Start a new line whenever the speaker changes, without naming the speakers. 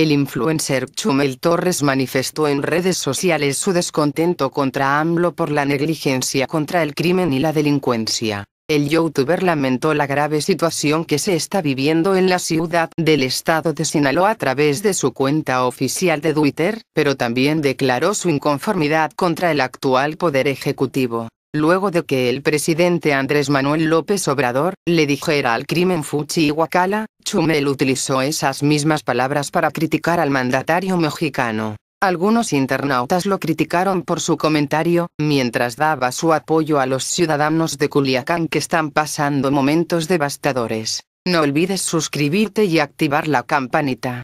El influencer Chumel Torres manifestó en redes sociales su descontento contra AMLO por la negligencia contra el crimen y la delincuencia. El youtuber lamentó la grave situación que se está viviendo en la ciudad del estado de Sinaloa a través de su cuenta oficial de Twitter, pero también declaró su inconformidad contra el actual poder ejecutivo luego de que el presidente Andrés Manuel López Obrador, le dijera al crimen Fuchi y Chumel utilizó esas mismas palabras para criticar al mandatario mexicano. Algunos internautas lo criticaron por su comentario, mientras daba su apoyo a los ciudadanos de Culiacán que están pasando momentos devastadores. No olvides suscribirte y activar la campanita.